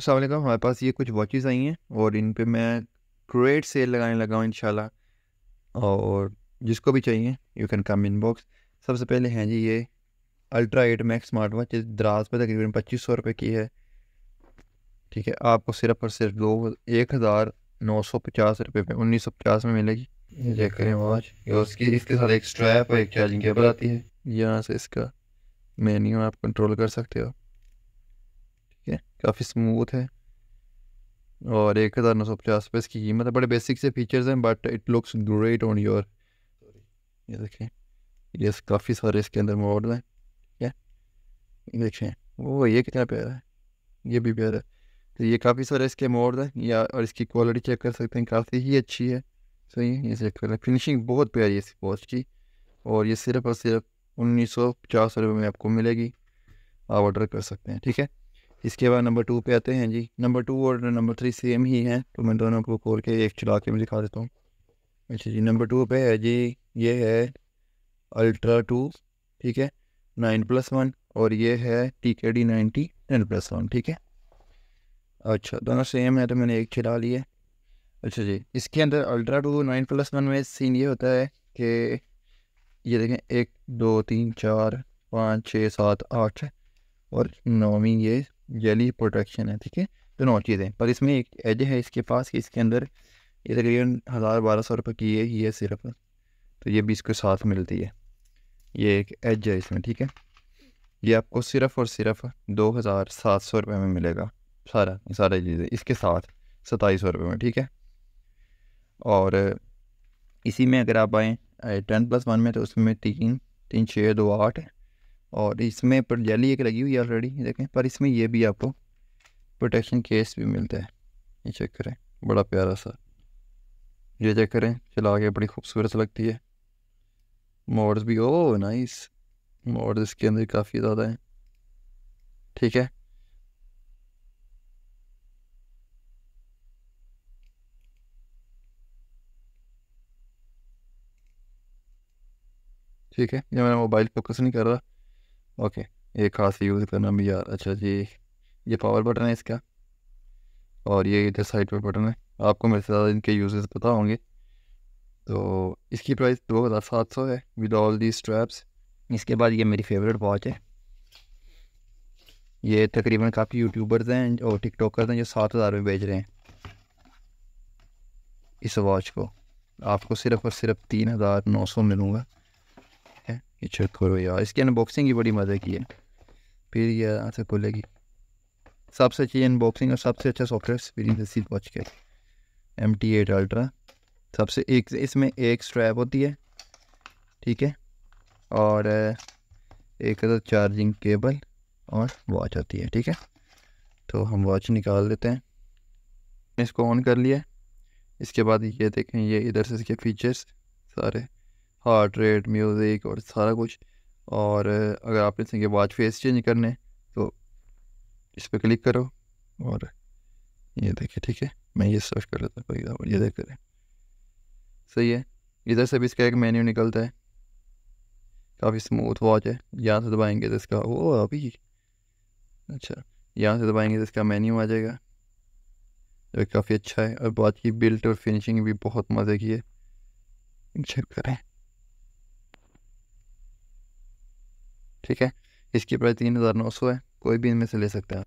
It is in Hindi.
असल हमारे पास ये कुछ वॉचेस आई हैं और इन पे मैं ग्रेट सेल लगाने लगा हूँ इन और जिसको भी चाहिए you can come in box सबसे पहले हैं जी ये ultra eight max smart watch जिस दराज पर तकरीबन पच्चीस सौ रुपये की है ठीक है आपको सिर्फ और सिर्फ दो एक हज़ार नौ सौ पचास रुपये में उन्नीस सौ पचास में मिलेगी चेक करें वॉच उसकी इसके साथ एक स्ट्रैप और एक चार्जिंग केबल आती है यहाँ से इसका मेन्यू आप कंट्रोल कर सकते हो काफ़ी स्मूथ है और एक हज़ार नौ सौ पचास रुपये इसकी कीमत है बड़े बेसिक से फीचर्स हैं but it looks great on your ये देखें ये काफ़ी सारे इसके अंदर मॉडल हैं ठीक है देखें वो ये कितना प्यारा है ये भी प्यारा है तो ये काफ़ी सारे इसके मॉडल हैं या और इसकी क्वालिटी चेक कर सकते हैं काफ़ी ही अच्छी है सही है ये चेक कर रहे हैं फिनिशिंग बहुत प्यारी है इस वॉच की और ये सिर्फ और सिर्फ उन्नीस सौ पचास रुपये में आपको मिलेगी आप ऑर्डर कर सकते हैं ठीक है इसके बाद नंबर टू पे आते हैं जी नंबर टू और नंबर थ्री सेम ही हैं तो मैं दोनों को खोल के एक चला के मैं दिखा देता हूँ अच्छा जी नंबर टू पे है जी ये है अल्ट्रा टू ठीक है नाइन प्लस वन और ये है T K D ninety ten plus one ठीक है अच्छा दोनों सेम है तो मैंने एक चला लिया अच्छा जी इसके अंदर ultra two nine plus one में सीन ये होता है कि ये देखें एक दो तीन चार पाँच छः सात आठ और नौवीं ये जेली प्रोटेक्शन है ठीक है दोनों चीज़ें पर इसमें एक एज है इसके पास कि इसके अंदर ये तकरीबन हज़ार बारह सौ रुपये की ये ही है सिर्फ तो ये भी इसके साथ मिलती है ये एक एज है इसमें ठीक है ये आपको सिर्फ और सिर्फ दो हज़ार सात सौ रुपये में मिलेगा सारा सारी चीज़ें इसके साथ सताईस सौ रुपये में ठीक है और इसी में अगर आप आएँ टेन प्लस वन में तो उसमें तीन तीन छः दो आठ और इसमें पर जाली एक लगी हुई है ऑलरेडी देखें पर इसमें ये भी आपको प्रोटेक्शन केस भी मिलता है ये चेक करें बड़ा प्यारा सा ये चेक करें चला के बड़ी खूबसूरत लगती है मोड्स भी ओ नाइस मोड्स इसके अंदर काफ़ी ज़्यादा हैं ठीक है ठीक है ये मेरा मोबाइल फोकस नहीं कर रहा ओके ये खास यूज़ करना भी यार अच्छा जी ये पावर बटन है इसका और ये इधर साइड पर बटन है आपको मेरे से ज़्यादा इनके यूजेस पता होंगे तो इसकी प्राइस दो हज़ार सात सौ है विद ऑल दी स्ट्रैप्स इसके बाद ये मेरी फेवरेट वॉच है ये तकरीबन काफ़ी यूट्यूबर्स हैं और टिकटॉकर्स हैं जो सात हज़ार में बेच रहे हैं इस वॉच को आपको सिर्फ़ और सिर्फ तीन हज़ार नौ सौ मिलूँगा ये चेक करो यार इसकी अनबॉक्सिंग की बड़ी मज़े की है फिर ये से खुलेगी सबसे अच्छी अनबॉक्सिंग और सबसे अच्छा सॉफ्टवेयर एक्सपीरियंस इसी वॉच के एम टी एट अल्ट्रा सबसे एक इसमें एक स्ट्रैप होती है ठीक है और एक तो चार्जिंग केबल और वॉच होती है ठीक है तो हम वॉच निकाल देते हैं इसको ऑन कर लिया इसके बाद ये देखें ये इधर से इसके फीचर्स सारे हार्ट रेट म्यूज़िक और सारा कुछ और अगर आपने सिंगे वॉच फेस चेंज करने तो इस पर क्लिक करो और ये देखिए ठीक है मैं ये सर्च कर लेता कोई एग्ज़ाम्पल ये देख करें सही है इधर से भी इसका एक मेन्यू निकलता है काफ़ी स्मूथ वॉच है यहाँ से दबाएंगे तो इसका वो अभी अच्छा यहाँ से दबाएंगे तो इसका मेन्यू आ जाएगा जो काफ़ी अच्छा है और बात की बिल्ट और फिनिशिंग भी बहुत मज़े की है चेक करें ठीक है इसकी प्राइस तीन हज़ार नौ सौ है कोई भी इनमें से ले सकते हैं